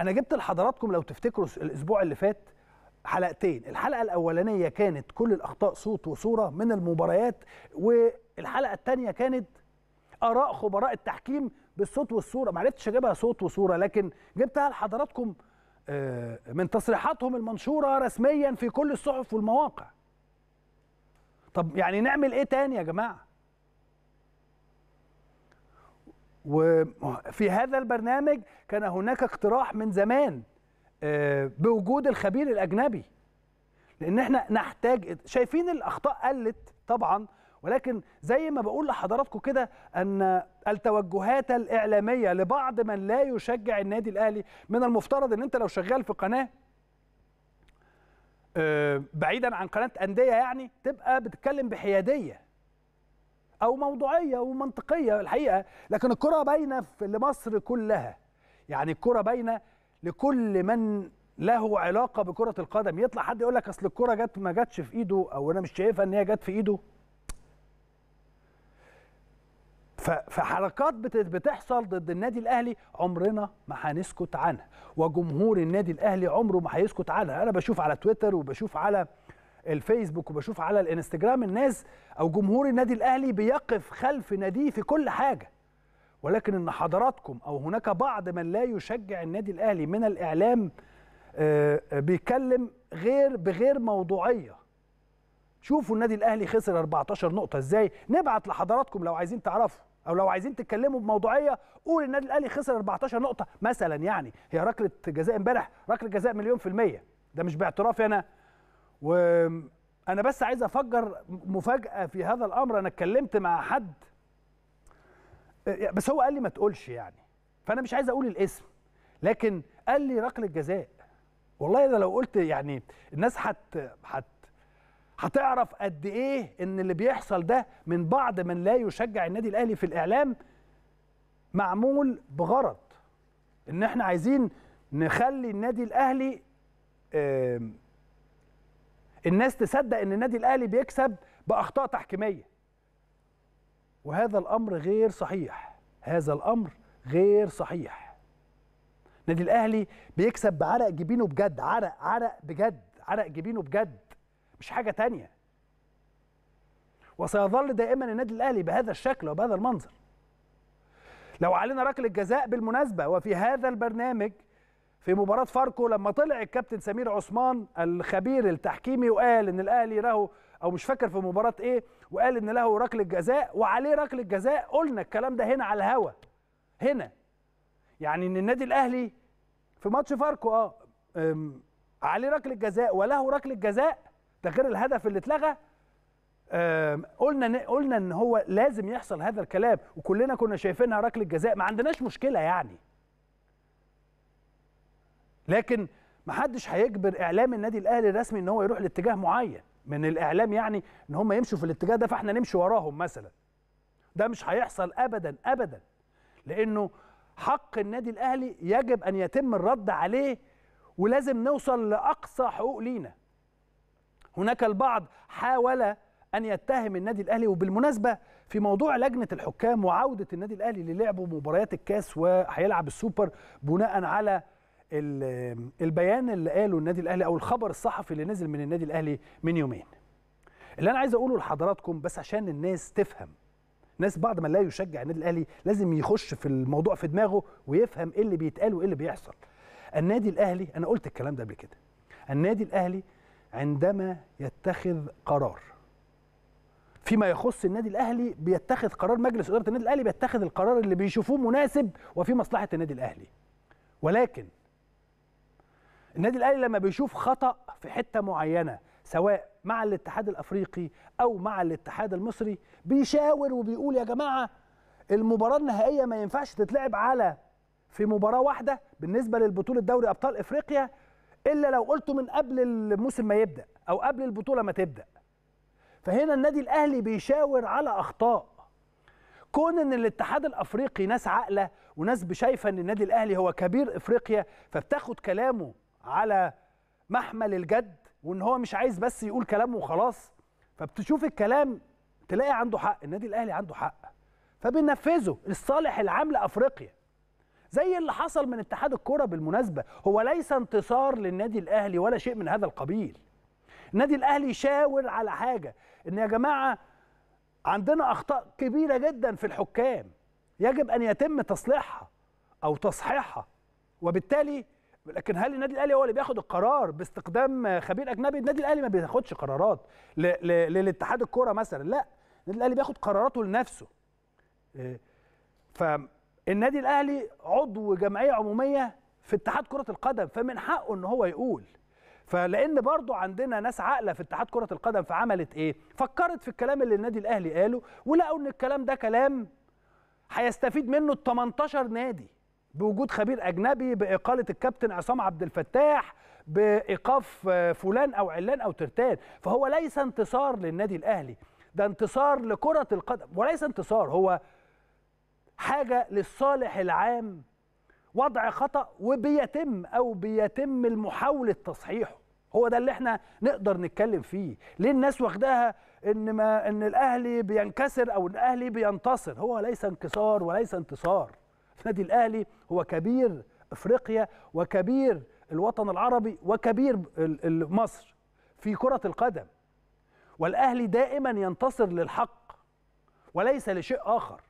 انا جبت لحضراتكم لو تفتكروا الاسبوع اللي فات حلقتين الحلقه الاولانيه كانت كل الاخطاء صوت وصوره من المباريات والحلقه الثانيه كانت اراء خبراء التحكيم بالصوت والصوره ما عرفتش اجيبها صوت وصوره لكن جبتها لحضراتكم آه، من تصريحاتهم المنشوره رسميا في كل الصحف والمواقع طب يعني نعمل ايه تاني يا جماعه وفي هذا البرنامج كان هناك اقتراح من زمان آه، بوجود الخبير الاجنبي لان احنا نحتاج شايفين الاخطاء قلت طبعا ولكن زي ما بقول لحضراتكم كده ان التوجهات الاعلاميه لبعض من لا يشجع النادي الاهلي من المفترض ان انت لو شغال في قناه آه، بعيدا عن قناه انديه يعني تبقى بتتكلم بحياديه او موضوعيه ومنطقيه الحقيقه لكن الكره باينه لمصر كلها يعني الكره باينه لكل من له علاقه بكره القدم يطلع حد يقول لك اصل الكره جت ما جتش في ايده او انا مش شايفها ان هي جت في ايده فحركات بتحصل ضد النادي الاهلي عمرنا ما هنسكت عنها وجمهور النادي الاهلي عمره ما هيسكت عنها انا بشوف على تويتر وبشوف على الفيسبوك وبشوف على الانستجرام الناس او جمهور النادي الاهلي بيقف خلف ناديه في كل حاجه ولكن ان حضراتكم او هناك بعض من لا يشجع النادي الاهلي من الاعلام آه، آه، بيتكلم غير بغير موضوعيه شوفوا النادي الاهلي خسر 14 نقطه ازاي نبعت لحضراتكم لو عايزين تعرفوا او لو عايزين تتكلموا بموضوعيه قول النادي الاهلي خسر 14 نقطه مثلا يعني هي ركله جزاء امبارح ركله جزاء مليون في الميه ده مش باعترافي انا وانا بس عايز افجر مفاجاه في هذا الامر انا اتكلمت مع حد بس هو قال لي ما تقولش يعني فانا مش عايز اقول الاسم لكن قال لي ركله جزاء والله انا لو قلت يعني الناس هت هت هتعرف قد ايه ان اللي بيحصل ده من بعض من لا يشجع النادي الاهلي في الاعلام معمول بغرض ان احنا عايزين نخلي النادي الاهلي الناس تصدق ان النادي الاهلي بيكسب باخطاء تحكيميه وهذا الامر غير صحيح هذا الامر غير صحيح النادي الاهلي بيكسب بعرق جبينه بجد عرق عرق بجد عرق جبينه بجد مش حاجه تانية وسيظل دائما النادي الاهلي بهذا الشكل وبهذا المنظر لو علينا ركله جزاء بالمناسبه وفي هذا البرنامج في مباراة فاركو لما طلع الكابتن سمير عثمان الخبير التحكيمي وقال ان الاهلي له او مش فاكر في مباراة ايه وقال ان له ركله جزاء وعليه ركله جزاء قلنا الكلام ده هنا على الهوا هنا يعني ان النادي الاهلي في ماتش فاركو اه عليه ركله جزاء وله ركله جزاء ده غير الهدف اللي اتلغى قلنا قلنا ان هو لازم يحصل هذا الكلام وكلنا كنا شايفينها ركله جزاء ما عندناش مشكله يعني لكن ما حدش هيجبر اعلام النادي الاهلي الرسمي ان هو يروح لاتجاه معين من الاعلام يعني ان هم يمشوا في الاتجاه ده فاحنا نمشي وراهم مثلا ده مش هيحصل ابدا ابدا لانه حق النادي الاهلي يجب ان يتم الرد عليه ولازم نوصل لاقصى حقوق لينا هناك البعض حاول ان يتهم النادي الاهلي وبالمناسبه في موضوع لجنه الحكام وعوده النادي الاهلي للعب مباريات الكاس وهيلعب السوبر بناء على البيان اللي قاله النادي الاهلي او الخبر الصحفي اللي نزل من النادي الاهلي من يومين اللي انا عايز اقوله لحضراتكم بس عشان الناس تفهم ناس بعد ما لا يشجع النادي الاهلي لازم يخش في الموضوع في دماغه ويفهم ايه اللي بيتقال وايه اللي بيحصل النادي الاهلي انا قلت الكلام ده قبل كده النادي الاهلي عندما يتخذ قرار فيما يخص النادي الاهلي بيتخذ قرار مجلس اداره النادي الاهلي بيتخذ القرار اللي بيشوفوه مناسب وفي مصلحه النادي الاهلي ولكن النادي الاهلي لما بيشوف خطا في حته معينه سواء مع الاتحاد الافريقي او مع الاتحاد المصري بيشاور وبيقول يا جماعه المباراه النهائيه ما ينفعش تتلعب على في مباراه واحده بالنسبه للبطوله دوري ابطال افريقيا الا لو قلته من قبل الموسم ما يبدا او قبل البطوله ما تبدا فهنا النادي الاهلي بيشاور على اخطاء كون ان الاتحاد الافريقي ناس عاقله وناس شايفه ان النادي الاهلي هو كبير افريقيا فبتاخد كلامه على محمل الجد وان هو مش عايز بس يقول كلام وخلاص فبتشوف الكلام تلاقي عنده حق النادي الاهلي عنده حق فبننفذه الصالح العام لافريقيا زي اللي حصل من اتحاد الكره بالمناسبه هو ليس انتصار للنادي الاهلي ولا شيء من هذا القبيل النادي الاهلي شاور على حاجه ان يا جماعه عندنا اخطاء كبيره جدا في الحكام يجب ان يتم تصليحها او تصحيحها وبالتالي لكن هل النادي الاهلي هو اللي بياخد القرار باستخدام خبير اجنبي النادي الاهلي ما بياخدش قرارات للاتحاد الكوره مثلا لا النادي الاهلي بياخد قراراته لنفسه إيه، فالنادي الاهلي عضو جمعيه عموميه في اتحاد كره القدم فمن حقه ان هو يقول فلان برضو عندنا ناس عاقله في اتحاد كره القدم فعملت ايه فكرت في الكلام اللي النادي الاهلي قاله ولقوا ان الكلام ده كلام هيستفيد منه ال 18 نادي بوجود خبير اجنبي باقاله الكابتن عصام عبد الفتاح بايقاف آه، فلان او علان او ترتان فهو ليس انتصار للنادي الاهلي ده انتصار لكره القدم وليس انتصار هو حاجه للصالح العام وضع خطا وبيتم او بيتم المحاوله تصحيحه هو ده اللي احنا نقدر نتكلم فيه ليه الناس واخداها ان ما ان الاهلي بينكسر او الاهلي بينتصر هو ليس انكسار وليس انتصار النادي الاهلي هو كبير افريقيا وكبير الوطن العربي وكبير مصر في كره القدم والاهلي دائما ينتصر للحق وليس لشيء اخر